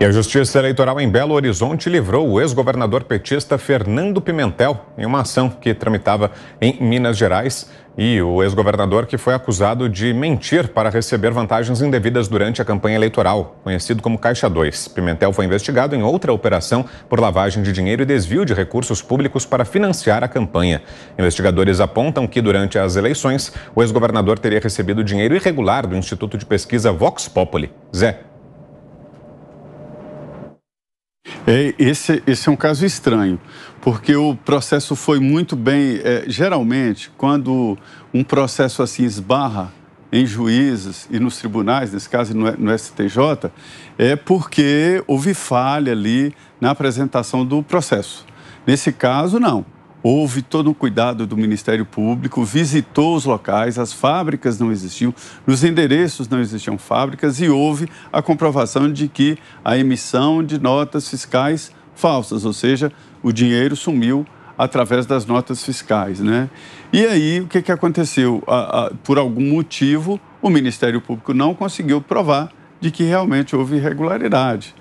E a Justiça Eleitoral em Belo Horizonte livrou o ex-governador petista Fernando Pimentel em uma ação que tramitava em Minas Gerais e o ex-governador que foi acusado de mentir para receber vantagens indevidas durante a campanha eleitoral, conhecido como Caixa 2. Pimentel foi investigado em outra operação por lavagem de dinheiro e desvio de recursos públicos para financiar a campanha. Investigadores apontam que durante as eleições, o ex-governador teria recebido dinheiro irregular do Instituto de Pesquisa Vox Populi. Zé, É, esse, esse é um caso estranho, porque o processo foi muito bem. É, geralmente, quando um processo assim esbarra em juízes e nos tribunais, nesse caso no, no STJ, é porque houve falha ali na apresentação do processo. Nesse caso, não houve todo o cuidado do Ministério Público, visitou os locais, as fábricas não existiam, nos endereços não existiam fábricas e houve a comprovação de que a emissão de notas fiscais falsas, ou seja, o dinheiro sumiu através das notas fiscais, né? E aí, o que, que aconteceu? por algum motivo, o Ministério Público não conseguiu provar de que realmente houve irregularidade.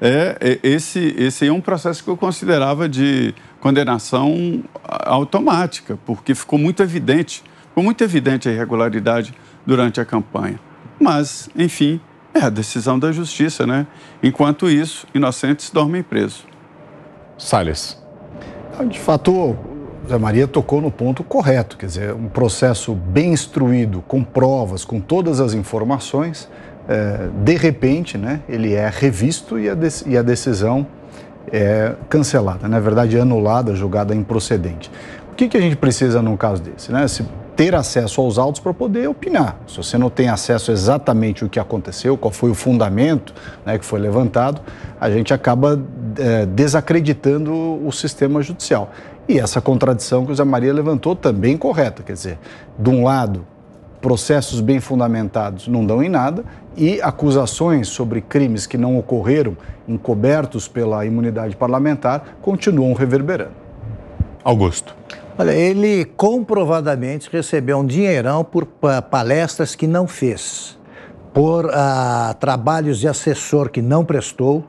É, é, esse, esse é um processo que eu considerava de condenação automática, porque ficou muito evidente, ficou muito evidente a irregularidade durante a campanha. Mas, enfim, é a decisão da justiça, né? Enquanto isso, inocentes dormem presos. Salles. Ah, de fato, Zé Maria tocou no ponto correto, quer dizer, um processo bem instruído, com provas, com todas as informações, é, de repente, né, ele é revisto e a, de, e a decisão é cancelada, na verdade anulada, julgada improcedente. O que, que a gente precisa num caso desse? Né? Se ter acesso aos autos para poder opinar. Se você não tem acesso exatamente o que aconteceu, qual foi o fundamento né, que foi levantado, a gente acaba é, desacreditando o sistema judicial. E essa contradição que o Zé Maria levantou também correta, quer dizer, de um lado processos bem fundamentados não dão em nada e acusações sobre crimes que não ocorreram, encobertos pela imunidade parlamentar, continuam reverberando. Augusto. Olha, ele comprovadamente recebeu um dinheirão por palestras que não fez, por ah, trabalhos de assessor que não prestou,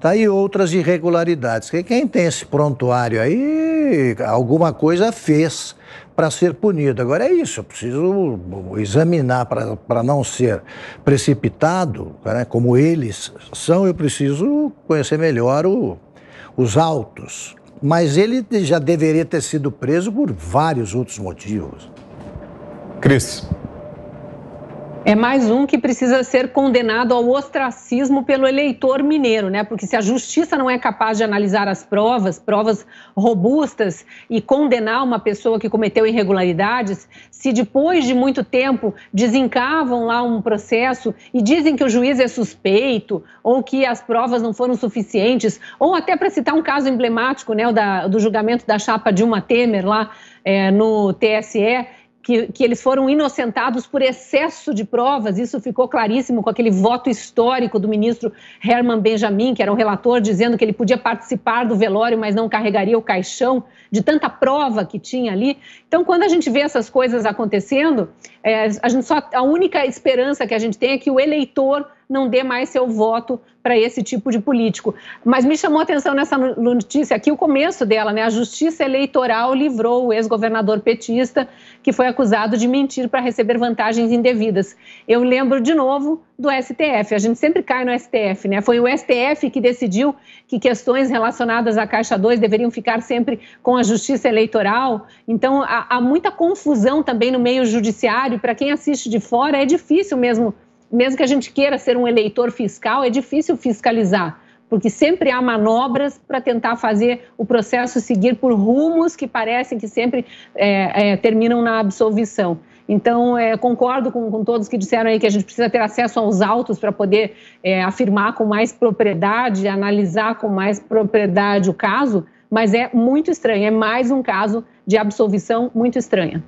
Tá aí outras irregularidades. Que quem tem esse prontuário aí, alguma coisa fez para ser punido. Agora é isso, eu preciso examinar para não ser precipitado, né? como eles são, eu preciso conhecer melhor o, os autos. Mas ele já deveria ter sido preso por vários outros motivos. Cris. É mais um que precisa ser condenado ao ostracismo pelo eleitor mineiro, né? Porque se a justiça não é capaz de analisar as provas, provas robustas, e condenar uma pessoa que cometeu irregularidades, se depois de muito tempo desencavam lá um processo e dizem que o juiz é suspeito, ou que as provas não foram suficientes, ou até para citar um caso emblemático, né? O da, do julgamento da chapa Dilma Temer lá é, no TSE, que, que eles foram inocentados por excesso de provas, isso ficou claríssimo com aquele voto histórico do ministro Herman Benjamin, que era um relator, dizendo que ele podia participar do velório, mas não carregaria o caixão, de tanta prova que tinha ali. Então, quando a gente vê essas coisas acontecendo, é, a, gente só, a única esperança que a gente tem é que o eleitor não dê mais seu voto para esse tipo de político. Mas me chamou a atenção nessa notícia aqui o começo dela, né? A Justiça Eleitoral livrou o ex-governador petista que foi acusado de mentir para receber vantagens indevidas. Eu lembro de novo do STF. A gente sempre cai no STF, né? Foi o STF que decidiu que questões relacionadas à Caixa 2 deveriam ficar sempre com a Justiça Eleitoral. Então há, há muita confusão também no meio judiciário. Para quem assiste de fora é difícil mesmo mesmo que a gente queira ser um eleitor fiscal, é difícil fiscalizar, porque sempre há manobras para tentar fazer o processo seguir por rumos que parecem que sempre é, é, terminam na absolvição. Então, é, concordo com, com, todos que disseram aí que a gente precisa ter acesso aos autos para poder é, afirmar com mais propriedade, analisar com mais propriedade o caso, mas é muito estranho, é mais um caso de absolvição muito estranha.